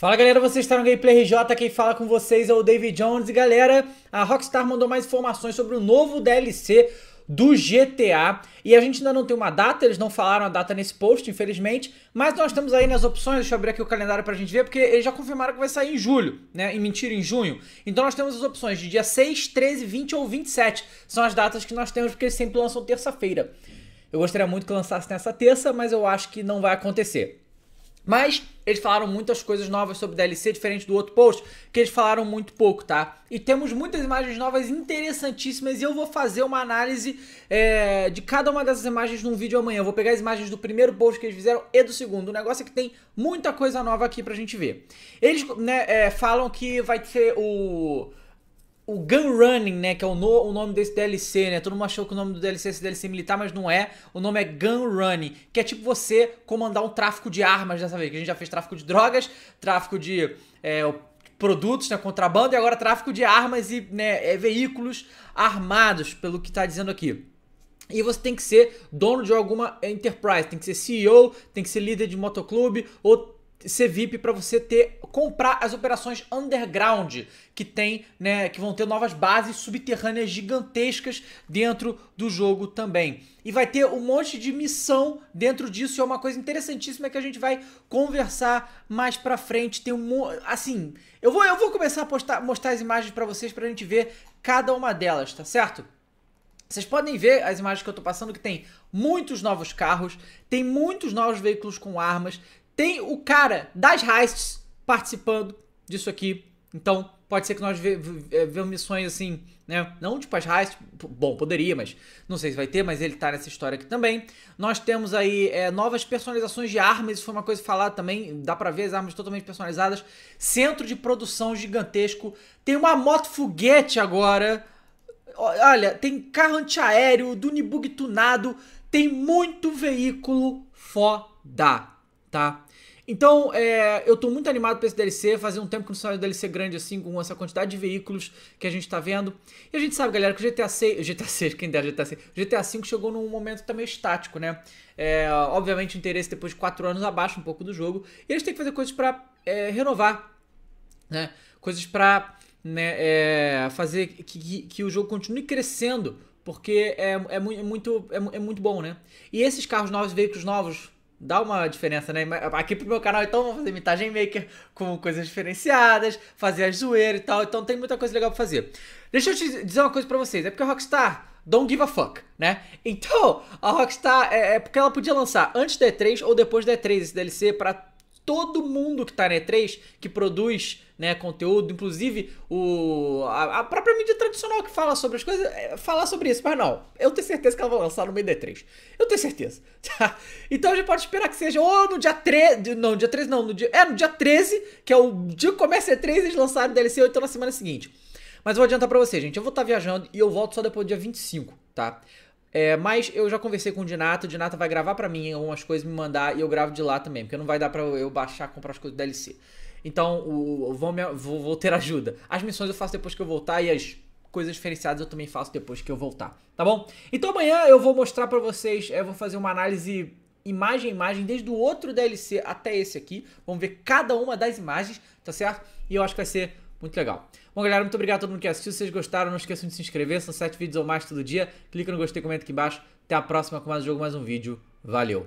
Fala galera, você está no Gameplay RJ, quem fala com vocês é o David Jones e galera, a Rockstar mandou mais informações sobre o novo DLC do GTA e a gente ainda não tem uma data, eles não falaram a data nesse post, infelizmente, mas nós estamos aí nas opções, deixa eu abrir aqui o calendário pra gente ver, porque eles já confirmaram que vai sair em julho, né, e mentira, em junho, então nós temos as opções de dia 6, 13, 20 ou 27, são as datas que nós temos, porque eles sempre lançam terça-feira. Eu gostaria muito que lançasse nessa terça, mas eu acho que não vai acontecer. Mas eles falaram muitas coisas novas sobre DLC, diferente do outro post, que eles falaram muito pouco, tá? E temos muitas imagens novas interessantíssimas e eu vou fazer uma análise é, de cada uma dessas imagens num vídeo amanhã. Eu vou pegar as imagens do primeiro post que eles fizeram e do segundo. O negócio é que tem muita coisa nova aqui pra gente ver. Eles né, é, falam que vai ser o o Gun Running, né? Que é o, no, o, nome desse DLC, né? Todo mundo achou que o nome do DLC é DLC militar, mas não é. O nome é Gun Running, que é tipo você comandar um tráfico de armas dessa vez. Que a gente já fez tráfico de drogas, tráfico de é, produtos, né? Contrabando e agora tráfico de armas e né, é, veículos armados, pelo que tá dizendo aqui. E você tem que ser dono de alguma enterprise, tem que ser CEO, tem que ser líder de motoclube ou ser VIP para você ter comprar as operações underground que tem, né, que vão ter novas bases subterrâneas gigantescas dentro do jogo também. E vai ter um monte de missão dentro disso, e é uma coisa interessantíssima que a gente vai conversar mais para frente. Tem um assim, eu vou eu vou começar a postar, mostrar as imagens para vocês pra gente ver cada uma delas, tá certo? Vocês podem ver as imagens que eu estou passando que tem muitos novos carros, tem muitos novos veículos com armas, tem o cara das heists participando disso aqui. Então, pode ser que nós é, vejamos missões assim, né? Não tipo as heists, bom, poderia, mas não sei se vai ter, mas ele tá nessa história aqui também. Nós temos aí é, novas personalizações de armas, isso foi uma coisa falada também, dá pra ver as armas totalmente personalizadas. Centro de produção gigantesco. Tem uma moto foguete agora. Olha, tem carro antiaéreo, Dunibug tunado, tem muito veículo foda tá? Então, é, eu estou muito animado para esse DLC, fazia um tempo que não saiu um DLC grande assim, com essa quantidade de veículos que a gente está vendo. E a gente sabe, galera, que o GTA 6, GTA 6, quem dera GTA 6, GTA 5 chegou num momento que tá meio estático, né? É, obviamente o interesse depois de 4 anos abaixa um pouco do jogo, e eles têm que fazer coisas para é, renovar, né? Coisas para né, é, fazer que, que, que o jogo continue crescendo, porque é, é, é muito, é, é muito bom, né? E esses carros novos, veículos novos, dá uma diferença, né? Aqui pro meu canal, então, vamos fazer mitagem maker com coisas diferenciadas, fazer as zoeiras e tal. Então tem muita coisa legal pra fazer. Deixa eu te dizer uma coisa pra vocês. É porque a Rockstar don't give a fuck, né? Então, a Rockstar, é, é porque ela podia lançar antes da E3 ou depois da E3 esse DLC pra todo mundo que tá na E3, que produz né, conteúdo, inclusive o, a, a, própria mídia tradicional que fala sobre as coisas, é, falar sobre isso. Mas não, eu tenho certeza que ela vai lançar no meio da E3. Eu tenho certeza. Tá? Então a gente pode esperar que seja ou no dia 13. Não, no dia 13 não, no dia, é no dia 13, que é o dia que começa a E3, eles lançaram o DLC 8 então na semana seguinte. Mas eu vou adiantar pra vocês, gente. Eu vou estar tá viajando e eu volto só depois do dia 25, tá? É, mas eu já conversei com o Dinato, o Dinato vai gravar para mim algumas coisas, me mandar e eu gravo de lá também, porque não vai dar para eu baixar, comprar as coisas do DLC. Então, o, vou, me, vou, vou ter ajuda. As missões eu faço depois que eu voltar e as coisas diferenciadas eu também faço depois que eu voltar, tá bom? Então amanhã eu vou mostrar para vocês, é, eu vou fazer uma análise imagem imagem, desde o outro DLC até esse aqui. Vamos ver cada uma das imagens, tá certo? E eu acho que vai ser muito legal. Bom, galera, muito obrigado a todo mundo que assistiu. Se vocês gostaram, não esqueçam de se inscrever. São sete vídeos ou mais todo dia. Clica no gostei, comenta aqui embaixo. Até a próxima com mais um jogo, mais um vídeo. Valeu!